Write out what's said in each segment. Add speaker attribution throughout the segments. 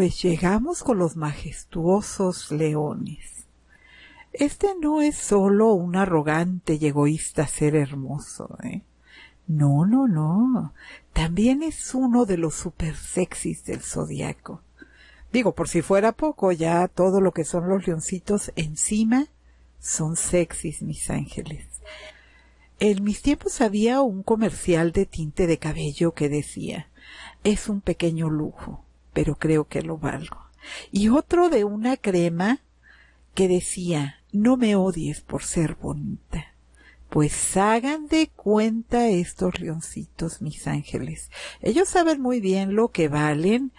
Speaker 1: pues llegamos con los majestuosos leones. Este no es solo un arrogante y egoísta ser hermoso, ¿eh? No, no, no. También es uno de los super sexys del zodiaco. Digo, por si fuera poco, ya todo lo que son los leoncitos encima son sexys, mis ángeles. En mis tiempos había un comercial de tinte de cabello que decía, es un pequeño lujo pero creo que lo valgo. Y otro de una crema que decía, no me odies por ser bonita. Pues hagan de cuenta estos rioncitos, mis ángeles. Ellos saben muy bien lo que valen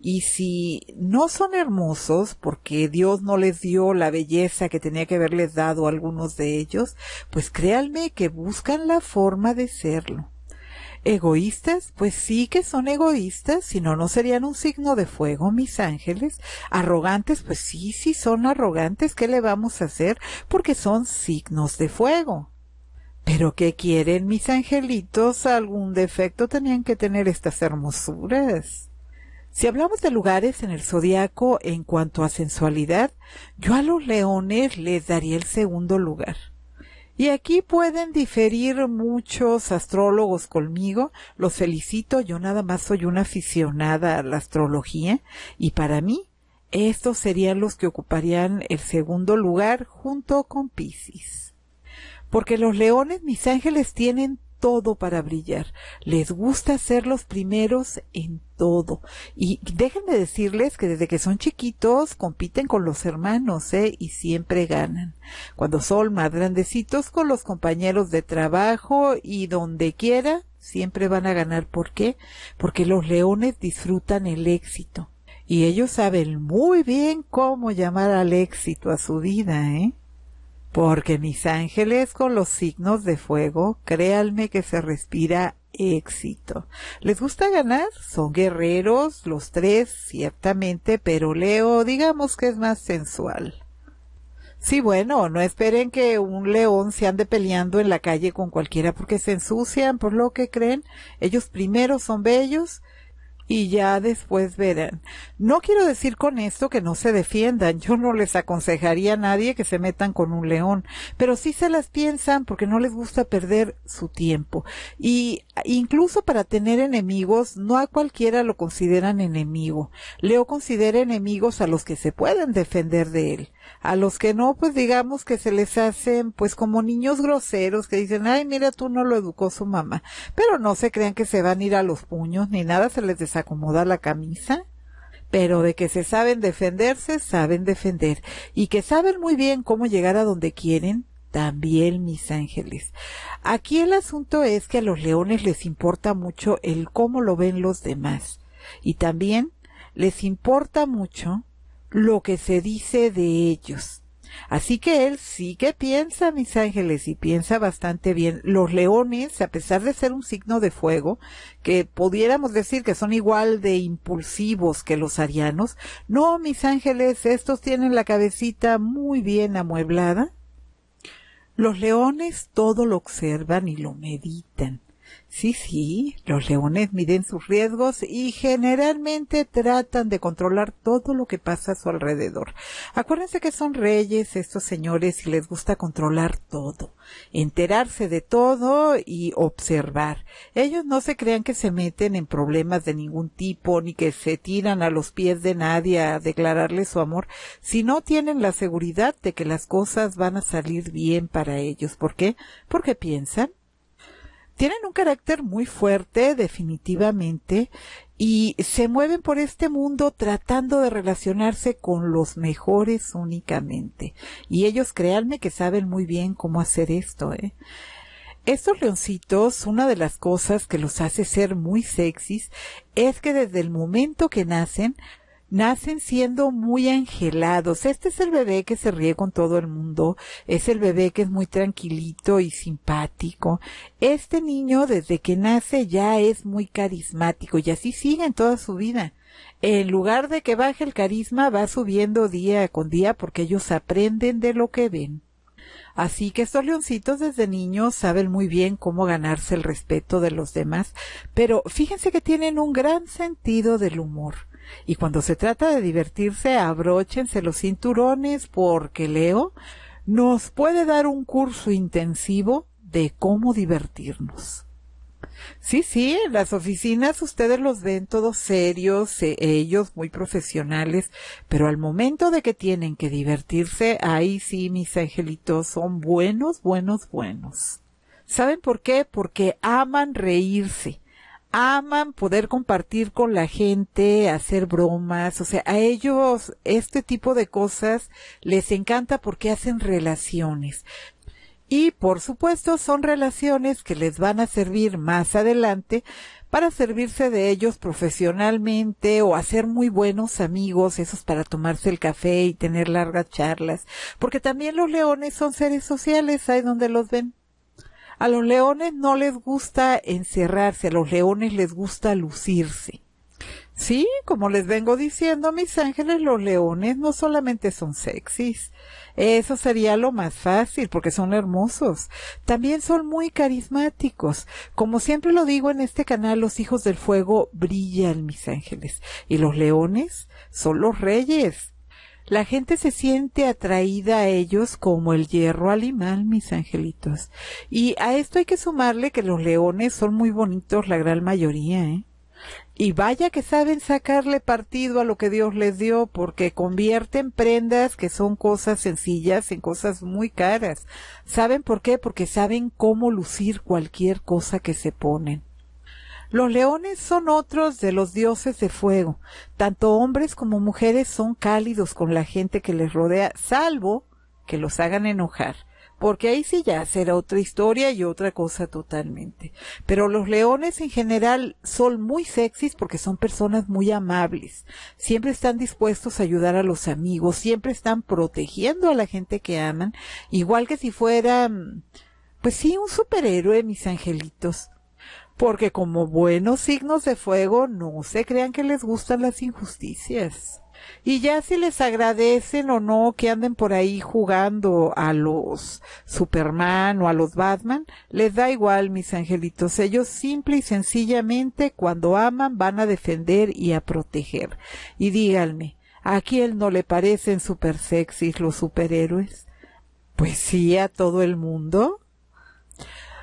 Speaker 1: y si no son hermosos porque Dios no les dio la belleza que tenía que haberles dado a algunos de ellos, pues créanme que buscan la forma de serlo egoístas, pues sí que son egoístas, si no, no serían un signo de fuego, mis ángeles. Arrogantes, pues sí, sí son arrogantes, ¿qué le vamos a hacer? Porque son signos de fuego. Pero ¿qué quieren mis angelitos? Algún defecto tenían que tener estas hermosuras. Si hablamos de lugares en el zodiaco en cuanto a sensualidad, yo a los leones les daría el segundo lugar. Y aquí pueden diferir muchos astrólogos conmigo. Los felicito. Yo nada más soy una aficionada a la astrología y para mí estos serían los que ocuparían el segundo lugar junto con Pisces. Porque los leones, mis ángeles, tienen todo para brillar. Les gusta ser los primeros en todo. Y déjenme decirles que desde que son chiquitos compiten con los hermanos, ¿eh? Y siempre ganan. Cuando son más grandecitos con los compañeros de trabajo y donde quiera, siempre van a ganar. ¿Por qué? Porque los leones disfrutan el éxito. Y ellos saben muy bien cómo llamar al éxito a su vida, ¿eh? porque mis ángeles con los signos de fuego, créanme que se respira éxito. ¿Les gusta ganar? Son guerreros los tres, ciertamente, pero Leo digamos que es más sensual. Sí, bueno, no esperen que un león se ande peleando en la calle con cualquiera porque se ensucian por lo que creen. Ellos primero son bellos y ya después verán. No quiero decir con esto que no se defiendan. Yo no les aconsejaría a nadie que se metan con un león, pero sí se las piensan porque no les gusta perder su tiempo. Y incluso para tener enemigos, no a cualquiera lo consideran enemigo. Leo considera enemigos a los que se pueden defender de él. A los que no, pues digamos que se les hacen pues como niños groseros que dicen, ay, mira, tú no lo educó su mamá. Pero no se crean que se van a ir a los puños ni nada, se les desacomoda la camisa pero de que se saben defenderse, saben defender, y que saben muy bien cómo llegar a donde quieren, también mis ángeles. Aquí el asunto es que a los leones les importa mucho el cómo lo ven los demás, y también les importa mucho lo que se dice de ellos. Así que él sí que piensa, mis ángeles, y piensa bastante bien. Los leones, a pesar de ser un signo de fuego, que pudiéramos decir que son igual de impulsivos que los arianos, no, mis ángeles, estos tienen la cabecita muy bien amueblada. Los leones todo lo observan y lo meditan. Sí, sí, los leones miden sus riesgos y generalmente tratan de controlar todo lo que pasa a su alrededor. Acuérdense que son reyes estos señores y les gusta controlar todo, enterarse de todo y observar. Ellos no se crean que se meten en problemas de ningún tipo ni que se tiran a los pies de nadie a declararle su amor si no tienen la seguridad de que las cosas van a salir bien para ellos. ¿Por qué? Porque piensan tienen un carácter muy fuerte, definitivamente, y se mueven por este mundo tratando de relacionarse con los mejores únicamente. Y ellos, créanme que saben muy bien cómo hacer esto, ¿eh? Estos leoncitos, una de las cosas que los hace ser muy sexys es que desde el momento que nacen nacen siendo muy angelados. Este es el bebé que se ríe con todo el mundo, es el bebé que es muy tranquilito y simpático. Este niño desde que nace ya es muy carismático y así sigue en toda su vida. En lugar de que baje el carisma, va subiendo día con día porque ellos aprenden de lo que ven. Así que estos leoncitos desde niños saben muy bien cómo ganarse el respeto de los demás, pero fíjense que tienen un gran sentido del humor. Y cuando se trata de divertirse, abróchense los cinturones porque Leo nos puede dar un curso intensivo de cómo divertirnos. Sí, sí, en las oficinas ustedes los ven todos serios, eh, ellos muy profesionales, pero al momento de que tienen que divertirse, ahí sí, mis angelitos, son buenos, buenos, buenos. ¿Saben por qué? Porque aman reírse aman poder compartir con la gente, hacer bromas, o sea, a ellos este tipo de cosas les encanta porque hacen relaciones. Y por supuesto son relaciones que les van a servir más adelante para servirse de ellos profesionalmente o hacer muy buenos amigos, esos para tomarse el café y tener largas charlas, porque también los leones son seres sociales, ahí donde los ven. A los leones no les gusta encerrarse, a los leones les gusta lucirse. Sí, como les vengo diciendo, mis ángeles, los leones no solamente son sexys. Eso sería lo más fácil porque son hermosos. También son muy carismáticos. Como siempre lo digo en este canal, los hijos del fuego brillan, mis ángeles. Y los leones son los reyes la gente se siente atraída a ellos como el hierro al mis angelitos. Y a esto hay que sumarle que los leones son muy bonitos, la gran mayoría, ¿eh? Y vaya que saben sacarle partido a lo que Dios les dio, porque convierten prendas que son cosas sencillas en cosas muy caras. ¿Saben por qué? Porque saben cómo lucir cualquier cosa que se ponen. Los leones son otros de los dioses de fuego. Tanto hombres como mujeres son cálidos con la gente que les rodea, salvo que los hagan enojar. Porque ahí sí ya será otra historia y otra cosa totalmente. Pero los leones en general son muy sexys porque son personas muy amables. Siempre están dispuestos a ayudar a los amigos, siempre están protegiendo a la gente que aman, igual que si fueran, mm, pues sí, un superhéroe, mis angelitos porque como buenos signos de fuego no se crean que les gustan las injusticias. Y ya si les agradecen o no que anden por ahí jugando a los Superman o a los Batman, les da igual, mis angelitos. Ellos simple y sencillamente cuando aman van a defender y a proteger. Y díganme, ¿a quién no le parecen super sexys los superhéroes? Pues sí, a todo el mundo.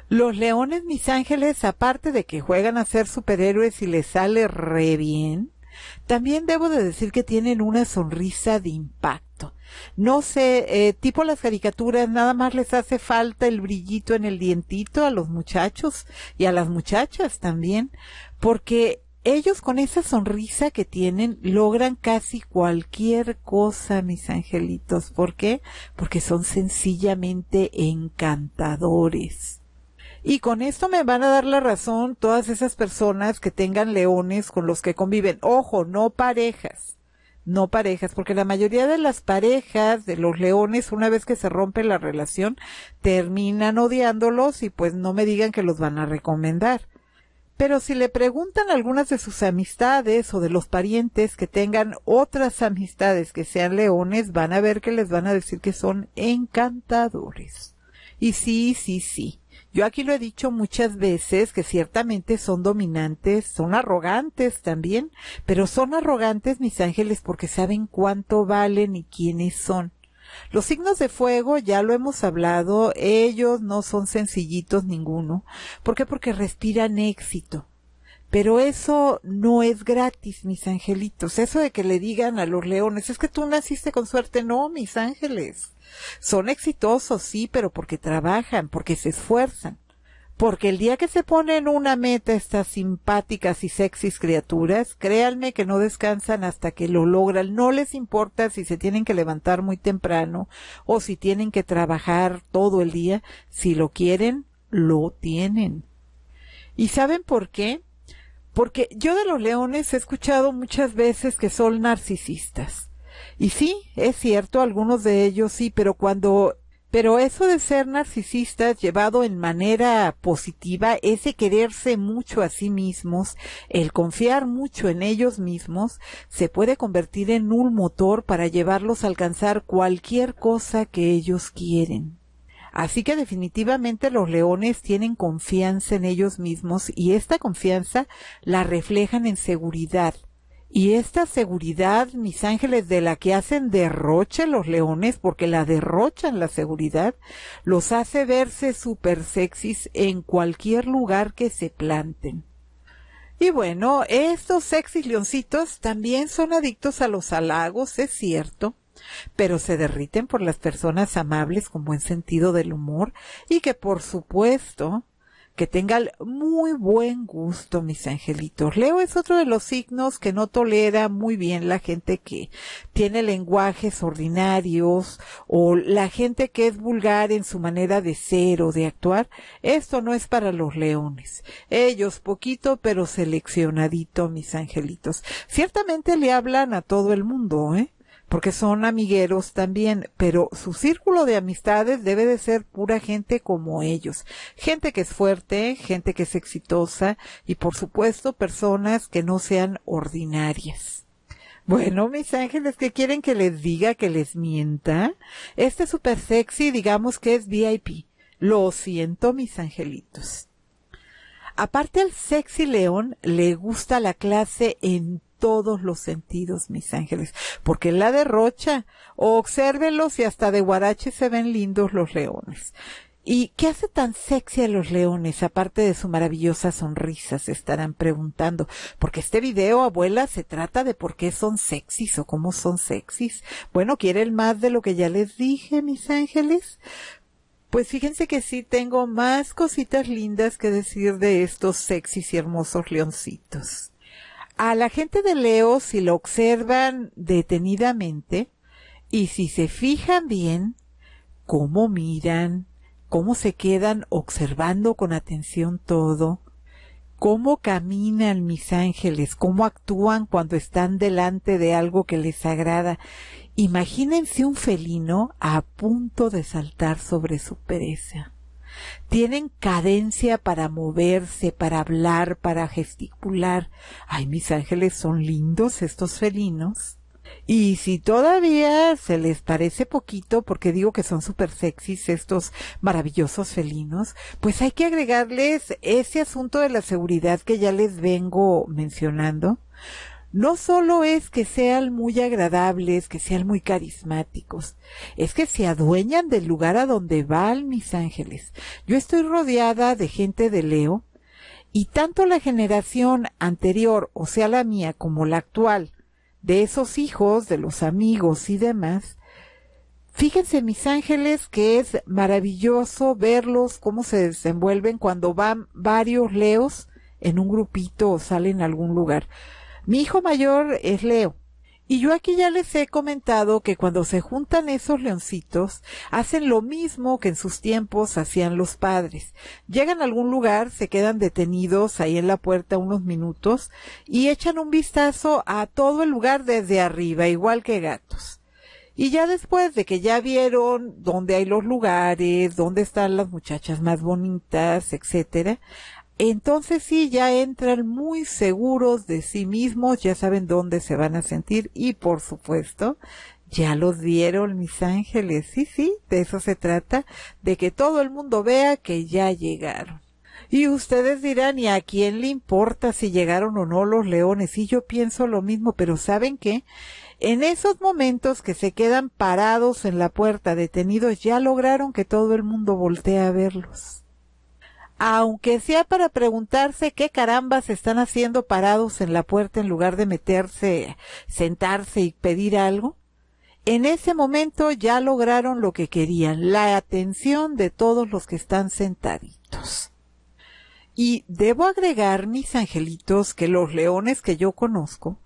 Speaker 1: Los Leones Mis Ángeles, aparte de que juegan a ser superhéroes y les sale re bien, también debo de decir que tienen una sonrisa de impacto. No sé, eh, tipo las caricaturas, nada más les hace falta el brillito en el dientito a los muchachos y a las muchachas también, porque ellos con esa sonrisa que tienen logran casi cualquier cosa, mis angelitos. ¿Por qué? Porque son sencillamente encantadores. Y con esto me van a dar la razón todas esas personas que tengan leones con los que conviven. Ojo, no parejas. No parejas, porque la mayoría de las parejas de los leones, una vez que se rompe la relación, terminan odiándolos y pues no me digan que los van a recomendar. Pero si le preguntan algunas de sus amistades o de los parientes que tengan otras amistades que sean leones, van a ver que les van a decir que son encantadores. Y sí, sí, sí. Yo aquí lo he dicho muchas veces que ciertamente son dominantes, son arrogantes también, pero son arrogantes mis ángeles porque saben cuánto valen y quiénes son. Los signos de fuego, ya lo hemos hablado, ellos no son sencillitos ninguno. ¿Por qué? Porque respiran éxito pero eso no es gratis, mis angelitos. Eso de que le digan a los leones, es que tú naciste con suerte. No, mis ángeles. Son exitosos, sí, pero porque trabajan, porque se esfuerzan. Porque el día que se ponen una meta estas simpáticas y sexys criaturas, créanme que no descansan hasta que lo logran. No les importa si se tienen que levantar muy temprano o si tienen que trabajar todo el día. Si lo quieren, lo tienen. ¿Y saben por qué? Porque yo de los leones he escuchado muchas veces que son narcisistas. Y sí, es cierto, algunos de ellos sí, pero cuando pero eso de ser narcisistas llevado en manera positiva, ese quererse mucho a sí mismos, el confiar mucho en ellos mismos, se puede convertir en un motor para llevarlos a alcanzar cualquier cosa que ellos quieren. Así que definitivamente los leones tienen confianza en ellos mismos y esta confianza la reflejan en seguridad. Y esta seguridad, mis ángeles, de la que hacen derroche los leones, porque la derrochan la seguridad, los hace verse super sexys en cualquier lugar que se planten. Y bueno, estos sexis leoncitos también son adictos a los halagos, es cierto, pero se derriten por las personas amables con buen sentido del humor y que por supuesto que tengan muy buen gusto, mis angelitos. Leo es otro de los signos que no tolera muy bien la gente que tiene lenguajes ordinarios o la gente que es vulgar en su manera de ser o de actuar. Esto no es para los leones. Ellos poquito, pero seleccionadito, mis angelitos. Ciertamente le hablan a todo el mundo, ¿eh? porque son amigueros también, pero su círculo de amistades debe de ser pura gente como ellos, gente que es fuerte, gente que es exitosa y por supuesto personas que no sean ordinarias. Bueno, mis ángeles, que quieren que les diga que les mienta? Este super sexy, digamos que es VIP. Lo siento, mis angelitos. Aparte al sexy león le gusta la clase en todos los sentidos, mis ángeles, porque la derrocha, obsérvenlos y hasta de guarache se ven lindos los leones. ¿Y qué hace tan sexy a los leones, aparte de su maravillosa sonrisa? Se estarán preguntando. Porque este video, abuela, se trata de por qué son sexys o cómo son sexys. Bueno, ¿quieren más de lo que ya les dije, mis ángeles? Pues fíjense que sí tengo más cositas lindas que decir de estos sexys y hermosos leoncitos. A la gente de Leo, si lo observan detenidamente y si se fijan bien cómo miran, cómo se quedan observando con atención todo, cómo caminan mis ángeles, cómo actúan cuando están delante de algo que les agrada. Imagínense un felino a punto de saltar sobre su pereza. Tienen cadencia para moverse, para hablar, para gesticular. Ay, mis ángeles son lindos estos felinos. Y si todavía se les parece poquito, porque digo que son súper sexys estos maravillosos felinos, pues hay que agregarles ese asunto de la seguridad que ya les vengo mencionando no solo es que sean muy agradables, que sean muy carismáticos, es que se adueñan del lugar a donde van mis ángeles. Yo estoy rodeada de gente de Leo y tanto la generación anterior, o sea la mía, como la actual, de esos hijos, de los amigos y demás, Fíjense, mis ángeles, que es maravilloso verlos, cómo se desenvuelven cuando van varios leos en un grupito o salen a algún lugar. Mi hijo mayor es Leo. Y yo aquí ya les he comentado que cuando se juntan esos leoncitos, hacen lo mismo que en sus tiempos hacían los padres. Llegan a algún lugar, se quedan detenidos ahí en la puerta unos minutos y echan un vistazo a todo el lugar desde arriba, igual que gatos. Y ya después de que ya vieron dónde hay los lugares, dónde están las muchachas más bonitas, etcétera, entonces sí ya entran muy seguros de sí mismos, ya saben dónde se van a sentir y por supuesto ya los vieron mis ángeles. Sí, sí, de eso se trata, de que todo el mundo vea que ya llegaron. Y ustedes dirán, ¿y a quién le importa si llegaron o no los leones? Y yo pienso lo mismo, pero ¿saben qué? En esos momentos que se quedan parados en la puerta detenidos, ya lograron que todo el mundo voltee a verlos aunque sea para preguntarse qué carambas están haciendo parados en la puerta en lugar de meterse, sentarse y pedir algo, en ese momento ya lograron lo que querían, la atención de todos los que están sentaditos. Y debo agregar, mis angelitos, que los leones que yo conozco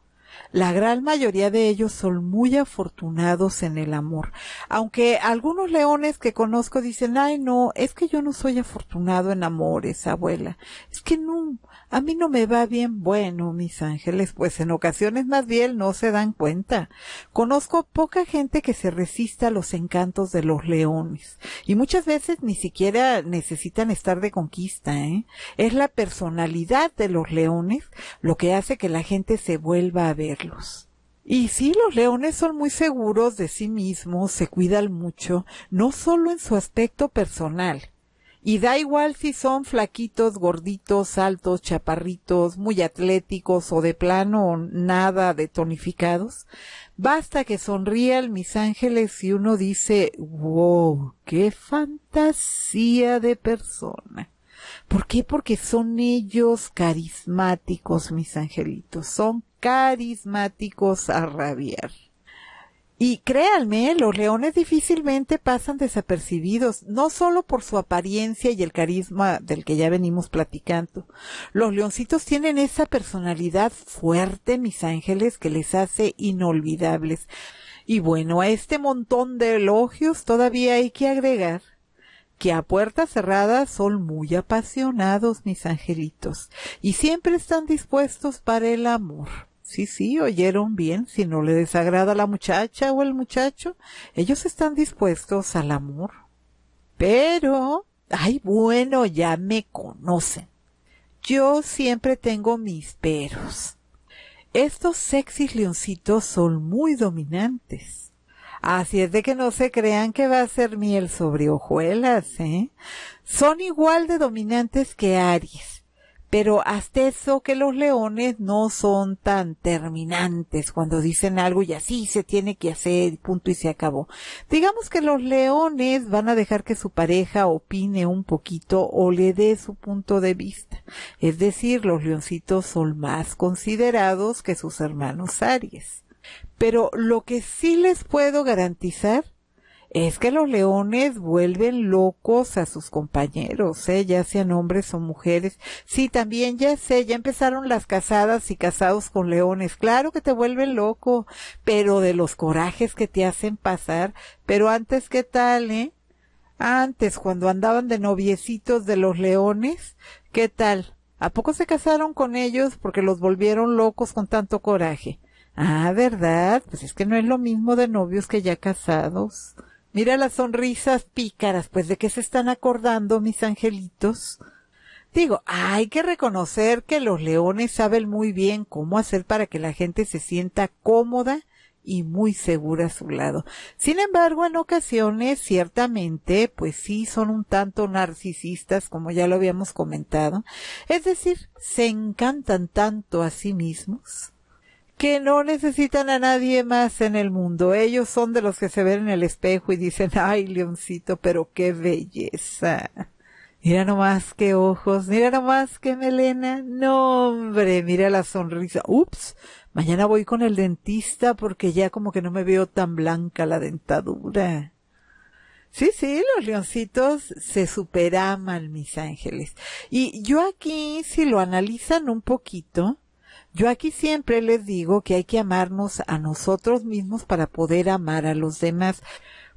Speaker 1: la gran mayoría de ellos son muy afortunados en el amor. Aunque algunos leones que conozco dicen, ay no, es que yo no soy afortunado en amores, abuela. Es que no, a mí no me va bien. Bueno, mis ángeles, pues en ocasiones más bien no se dan cuenta. Conozco poca gente que se resista a los encantos de los leones. Y muchas veces ni siquiera necesitan estar de conquista, ¿eh? Es la personalidad de los leones lo que hace que la gente se vuelva a verlos. Y sí, los leones son muy seguros de sí mismos, se cuidan mucho, no solo en su aspecto personal, y da igual si son flaquitos, gorditos, altos, chaparritos, muy atléticos o de plano o nada de tonificados. Basta que sonrían mis ángeles y uno dice, wow, qué fantasía de persona. ¿Por qué? Porque son ellos carismáticos, mis angelitos. Son carismáticos a rabiar. Y créanme, los leones difícilmente pasan desapercibidos, no solo por su apariencia y el carisma del que ya venimos platicando. Los leoncitos tienen esa personalidad fuerte, mis ángeles, que les hace inolvidables. Y bueno, a este montón de elogios todavía hay que agregar que a puertas cerradas son muy apasionados, mis angelitos, y siempre están dispuestos para el amor. Sí, sí, oyeron bien, si no le desagrada la muchacha o el muchacho, ellos están dispuestos al amor. Pero, ay, bueno, ya me conocen. Yo siempre tengo mis peros. Estos sexys leoncitos son muy dominantes. Así es de que no se crean que va a ser miel sobre hojuelas, ¿eh? Son igual de dominantes que Aries pero hasta eso que los leones no son tan terminantes cuando dicen algo y así se tiene que hacer, punto y se acabó. Digamos que los leones van a dejar que su pareja opine un poquito o le dé su punto de vista. Es decir, los leoncitos son más considerados que sus hermanos Aries. Pero lo que sí les puedo garantizar es que los leones vuelven locos a sus compañeros, ¿eh? ya sean hombres o mujeres. Sí, también ya sé, ya empezaron las casadas y casados con leones. Claro que te vuelven loco, pero de los corajes que te hacen pasar. Pero antes, ¿qué tal, eh? Antes, cuando andaban de noviecitos de los leones, ¿qué tal? ¿A poco se casaron con ellos porque los volvieron locos con tanto coraje? Ah, ¿verdad? Pues es que no es lo mismo de novios que ya casados. Mira las sonrisas pícaras, pues de qué se están acordando mis angelitos. Digo, hay que reconocer que los leones saben muy bien cómo hacer para que la gente se sienta cómoda y muy segura a su lado. Sin embargo, en ocasiones, ciertamente, pues sí, son un tanto narcisistas, como ya lo habíamos comentado. Es decir, se encantan tanto a sí mismos que no necesitan a nadie más en el mundo. Ellos son de los que se ven en el espejo y dicen, ay, leoncito, pero qué belleza. Mira nomás qué ojos, mira nomás qué melena. No, hombre, mira la sonrisa. Ups, mañana voy con el dentista porque ya como que no me veo tan blanca la dentadura. Sí, sí, los leoncitos se superaman, mis ángeles. Y yo aquí, si lo analizan un poquito, yo aquí siempre les digo que hay que amarnos a nosotros mismos para poder amar a los demás.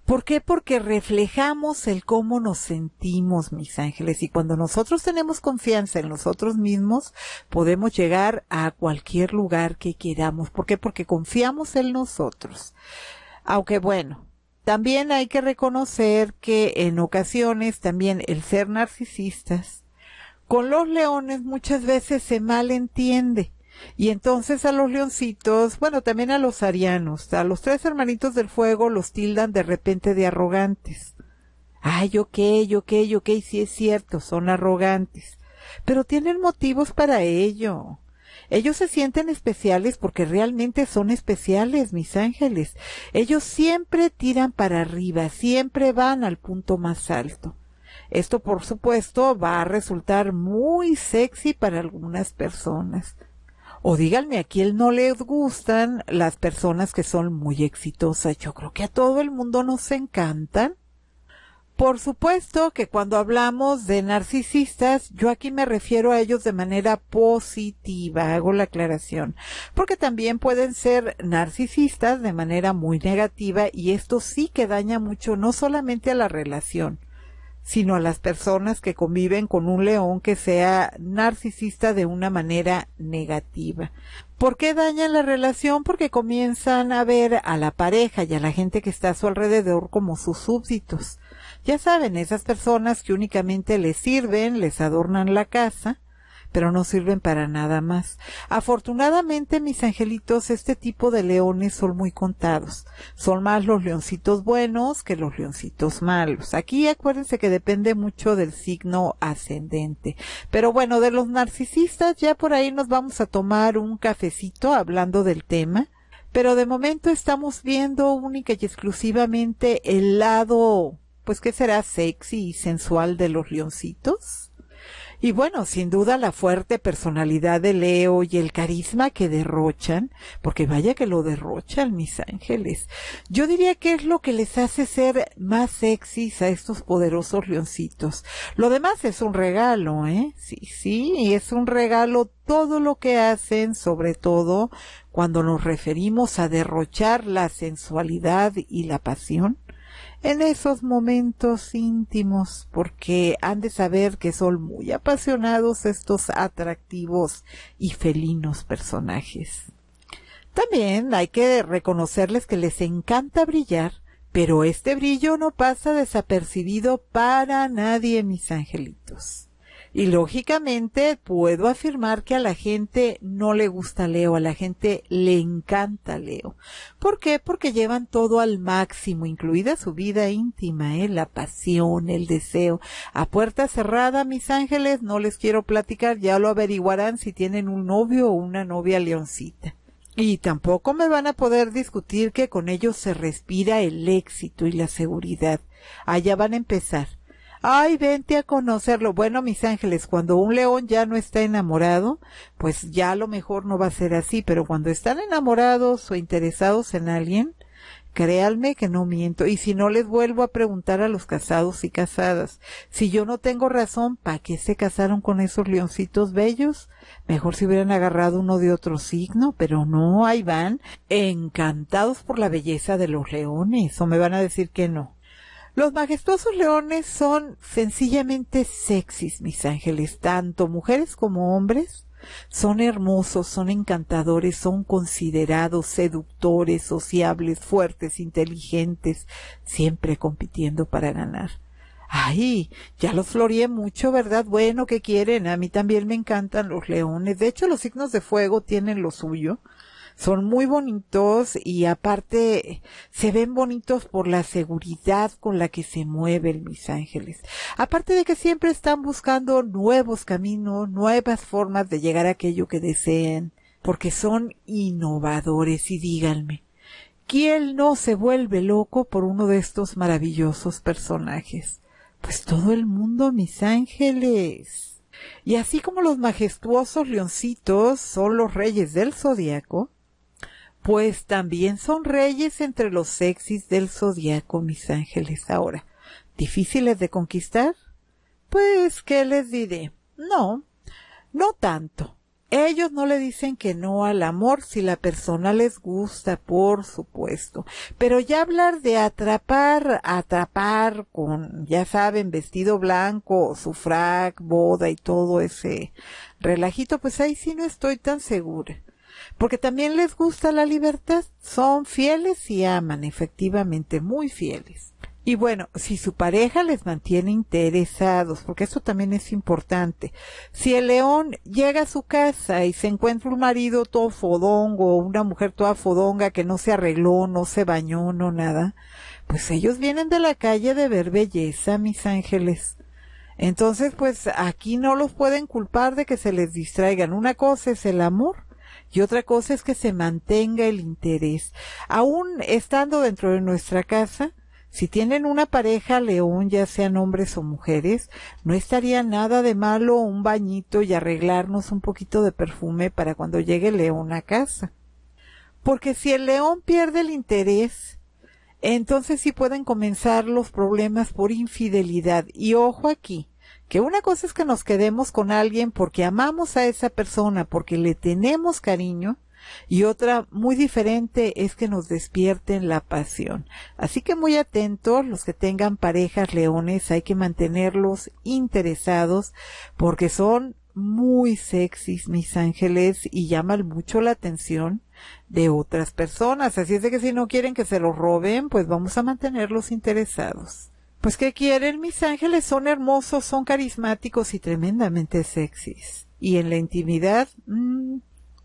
Speaker 1: ¿Por qué? Porque reflejamos el cómo nos sentimos, mis ángeles, y cuando nosotros tenemos confianza en nosotros mismos, podemos llegar a cualquier lugar que queramos. ¿Por qué? Porque confiamos en nosotros. Aunque bueno, también hay que reconocer que en ocasiones también el ser narcisistas con los leones muchas veces se malentiende y entonces a los leoncitos, bueno, también a los arianos, a los tres hermanitos del fuego los tildan de repente de arrogantes. Ay, ok, ok, ok, sí es cierto, son arrogantes. Pero tienen motivos para ello. Ellos se sienten especiales porque realmente son especiales, mis ángeles. Ellos siempre tiran para arriba, siempre van al punto más alto. Esto, por supuesto, va a resultar muy sexy para algunas personas. O díganme, ¿a quién no les gustan las personas que son muy exitosas? Yo creo que a todo el mundo nos encantan. Por supuesto que cuando hablamos de narcisistas, yo aquí me refiero a ellos de manera positiva, hago la aclaración, porque también pueden ser narcisistas de manera muy negativa y esto sí que daña mucho no solamente a la relación, sino a las personas que conviven con un león que sea narcisista de una manera negativa. ¿Por qué dañan la relación? Porque comienzan a ver a la pareja y a la gente que está a su alrededor como sus súbditos. Ya saben, esas personas que únicamente les sirven, les adornan la casa, pero no sirven para nada más. Afortunadamente, mis angelitos, este tipo de leones son muy contados. Son más los leoncitos buenos que los leoncitos malos. Aquí acuérdense que depende mucho del signo ascendente. Pero bueno, de los narcisistas ya por ahí nos vamos a tomar un cafecito hablando del tema. Pero de momento estamos viendo única y exclusivamente el lado, pues, ¿qué será? Sexy y sensual de los leoncitos. Y bueno, sin duda la fuerte personalidad de Leo y el carisma que derrochan, porque vaya que lo derrochan mis ángeles. Yo diría que es lo que les hace ser más sexys a estos poderosos leoncitos. Lo demás es un regalo, ¿eh? Sí, sí, y es un regalo todo lo que hacen, sobre todo cuando nos referimos a derrochar la sensualidad y la pasión, en esos momentos íntimos, porque han de saber que son muy apasionados estos atractivos y felinos personajes. También hay que reconocerles que les encanta brillar, pero este brillo no pasa desapercibido para nadie, mis angelitos. Y lógicamente puedo afirmar que a la gente no le gusta Leo, a la gente le encanta Leo. ¿Por qué? Porque llevan todo al máximo, incluida su vida íntima, ¿eh? la pasión, el deseo. A puerta cerrada, mis ángeles, no les quiero platicar, ya lo averiguarán si tienen un novio o una novia leoncita. Y tampoco me van a poder discutir que con ellos se respira el éxito y la seguridad. Allá van a empezar ay, vente a conocerlo. Bueno, mis ángeles, cuando un león ya no está enamorado, pues ya a lo mejor no va a ser así, pero cuando están enamorados o interesados en alguien, Créanme que no miento. Y si no les vuelvo a preguntar a los casados y casadas, si yo no tengo razón, ¿para qué se casaron con esos leoncitos bellos? Mejor si hubieran agarrado uno de otro signo, pero no, ahí van, encantados por la belleza de los leones, o me van a decir que no. Los majestuosos leones son sencillamente sexys, mis ángeles, tanto mujeres como hombres. Son hermosos, son encantadores, son considerados, seductores, sociables, fuertes, inteligentes, siempre compitiendo para ganar. Ay, ya los floreé mucho, ¿verdad? Bueno, ¿qué quieren? A mí también me encantan los leones. De hecho, los signos de fuego tienen lo suyo son muy bonitos y aparte se ven bonitos por la seguridad con la que se mueven mis ángeles. Aparte de que siempre están buscando nuevos caminos, nuevas formas de llegar a aquello que desean, porque son innovadores y díganme, ¿quién no se vuelve loco por uno de estos maravillosos personajes? Pues todo el mundo, mis ángeles. Y así como los majestuosos leoncitos son los reyes del zodiaco, pues también son reyes entre los sexys del zodiaco, mis ángeles. Ahora, ¿difíciles de conquistar? Pues, ¿qué les diré? No, no tanto. Ellos no le dicen que no al amor si la persona les gusta, por supuesto. Pero ya hablar de atrapar, atrapar con, ya saben, vestido blanco, su frac, boda y todo ese relajito, pues ahí sí no estoy tan segura porque también les gusta la libertad, son fieles y aman, efectivamente, muy fieles. Y bueno, si su pareja les mantiene interesados, porque eso también es importante. Si el león llega a su casa y se encuentra un marido todo fodongo, una mujer toda fodonga que no se arregló, no se bañó, no nada, pues ellos vienen de la calle de ver belleza, mis ángeles. Entonces, pues aquí no los pueden culpar de que se les distraigan. Una cosa es el amor y otra cosa es que se mantenga el interés. Aún estando dentro de nuestra casa, si tienen una pareja león, ya sean hombres o mujeres, no estaría nada de malo un bañito y arreglarnos un poquito de perfume para cuando llegue el león a casa. Porque si el león pierde el interés, entonces sí pueden comenzar los problemas por infidelidad. Y ojo aquí, que una cosa es que nos quedemos con alguien porque amamos a esa persona, porque le tenemos cariño, y otra muy diferente es que nos despierten la pasión. Así que muy atentos los que tengan parejas leones, hay que mantenerlos interesados porque son muy sexys mis ángeles y llaman mucho la atención de otras personas. Así es de que si no quieren que se los roben, pues vamos a mantenerlos interesados. Pues ¿qué quieren? Mis ángeles son hermosos, son carismáticos y tremendamente sexys. Y en la intimidad, mmm,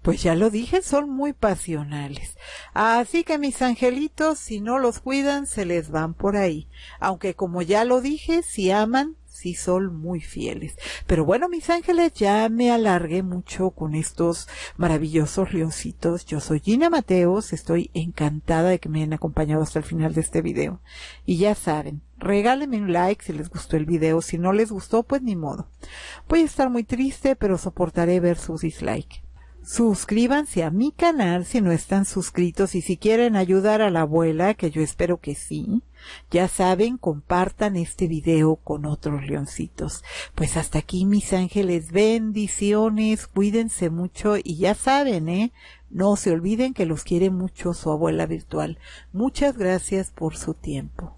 Speaker 1: pues ya lo dije, son muy pasionales. Así que mis angelitos, si no los cuidan, se les van por ahí. Aunque como ya lo dije, si aman, sí son muy fieles. Pero bueno, mis ángeles, ya me alargué mucho con estos maravillosos rioncitos. Yo soy Gina Mateos, estoy encantada de que me hayan acompañado hasta el final de este video. Y ya saben, regálenme un like si les gustó el video, si no les gustó, pues ni modo. Voy a estar muy triste, pero soportaré ver sus dislike. Suscríbanse a mi canal si no están suscritos y si quieren ayudar a la abuela, que yo espero que sí, ya saben, compartan este video con otros leoncitos. Pues hasta aquí mis ángeles, bendiciones, cuídense mucho y ya saben, ¿eh? No se olviden que los quiere mucho su abuela virtual. Muchas gracias por su tiempo.